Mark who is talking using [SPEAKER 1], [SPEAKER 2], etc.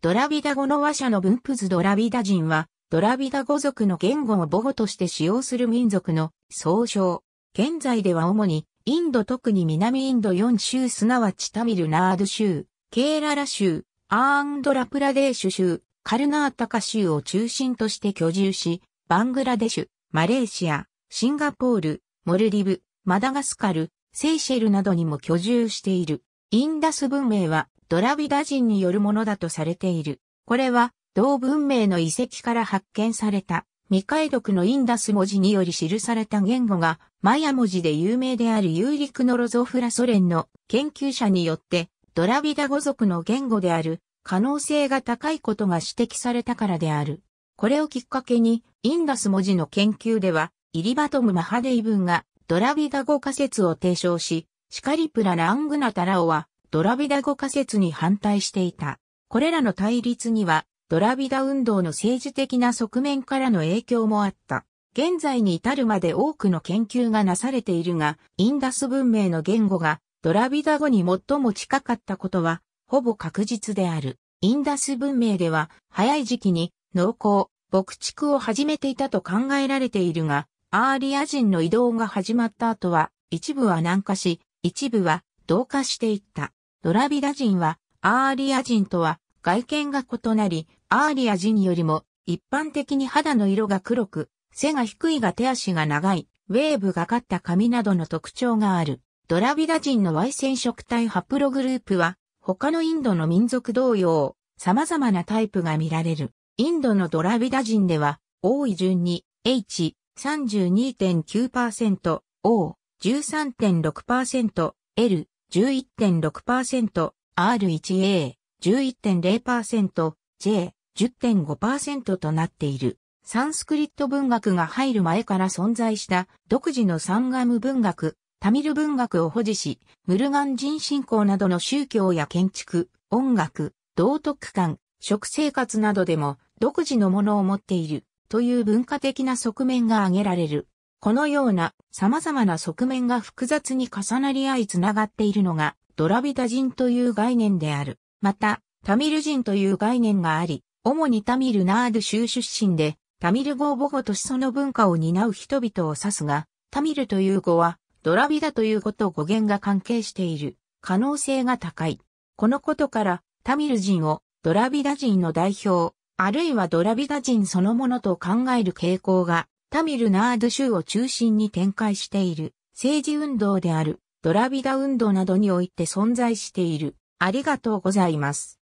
[SPEAKER 1] ドラビダ語の話者の分布図ドラビダ人は、ドラビダ語族の言語を母語として使用する民族の総称。現在では主に、インド特に南インド4州すなわちタミルナード州、ケーララ州、アーンドラプラデーシュ州、カルナータカ州を中心として居住し、バングラデシュ、マレーシア、シンガポール、モルディブ、マダガスカル、セイシェルなどにも居住している。インダス文明はドラビダ人によるものだとされている。これは、同文明の遺跡から発見された、未解読のインダス文字により記された言語が、マヤ文字で有名であるユーリクノロゾフラソ連の研究者によって、ドラビダ語族の言語である、可能性が高いことが指摘されたからである。これをきっかけに、インダス文字の研究では、イリバトム・マハデイ文が、ドラビダ語仮説を提唱し、シカリプラ・ラングナタラオは、ドラビダ語仮説に反対していた。これらの対立には、ドラビダ運動の政治的な側面からの影響もあった。現在に至るまで多くの研究がなされているが、インダス文明の言語がドラビダ語に最も近かったことは、ほぼ確実である。インダス文明では、早い時期に農耕、牧畜を始めていたと考えられているが、アーリア人の移動が始まった後は、一部は南下し、一部は同化していった。ドラビダ人は、アーリア人とは外見が異なり、アーリア人よりも一般的に肌の色が黒く、背が低いが手足が長い、ウェーブがかった髪などの特徴がある。ドラビダ人の Y 染色体ハプログループは、他のインドの民族同様、様々なタイプが見られる。インドのドラビダ人では、多い順に、H、32.9%、O、13.6%、L、11.6%、R1A、11.0%、J、10.5%となっている。サンスクリット文学が入る前から存在した独自のサンガム文学、タミル文学を保持し、ムルガン人信仰などの宗教や建築、音楽、道徳観、食生活などでも独自のものを持っているという文化的な側面が挙げられる。このような様々な側面が複雑に重なり合い繋がっているのがドラビダ人という概念である。また、タミル人という概念があり、主にタミルナード州出身で、タミル語を母語としその文化を担う人々を指すが、タミルという語は、ドラビダという語と語源が関係している可能性が高い。このことから、タミル人をドラビダ人の代表、あるいはドラビダ人そのものと考える傾向がタミルナード州を中心に展開している政治運動であるドラビダ運動などにおいて存在している。ありがとうございます。